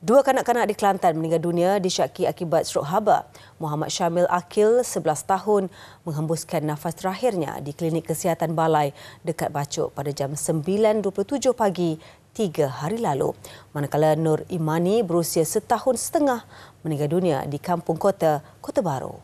Dua kanak-kanak di Kelantan meninggal dunia disyaki akibat strok haba. Muhammad Syamil Akil, 11 tahun, menghembuskan nafas terakhirnya di klinik kesihatan balai dekat Bacok pada jam 9.27 pagi tiga hari lalu. Manakala Nur Imani berusia setahun setengah meninggal dunia di kampung kota Kota Baru.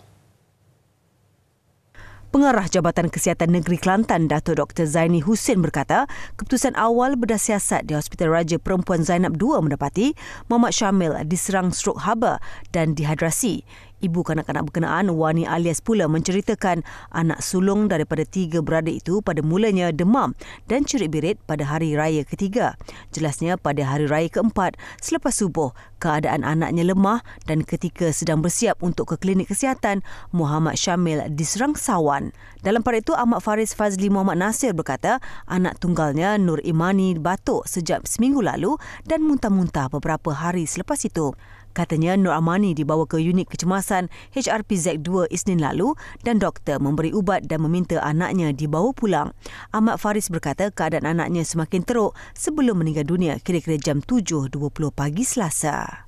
Pengarah Jabatan Kesihatan Negeri Kelantan Dato Dr Zaini Hussein berkata, keputusan awal bedah siasat di Hospital Raja Perempuan Zainab II mendapati Muhammad Syamil diserang strok haba dan dihidrasi. Ibu kanak-kanak berkenaan Wani alias pula menceritakan anak sulung daripada tiga beradik itu pada mulanya demam dan cerit birit pada hari raya ketiga. Jelasnya pada hari raya keempat selepas subuh keadaan anaknya lemah dan ketika sedang bersiap untuk ke klinik kesihatan Muhammad Syamil diserang sawan. Dalam pada itu Ahmad Faris Fazli Muhammad Nasir berkata anak tunggalnya Nur Imani batuk sejak seminggu lalu dan muntah-muntah beberapa hari selepas itu. Katanya Nur Amani dibawa ke unit kecemasan HRPZ2 Isnin lalu dan doktor memberi ubat dan meminta anaknya dibawa pulang. Ahmad Faris berkata keadaan anaknya semakin teruk sebelum meninggal dunia kira-kira jam 7.20 pagi Selasa.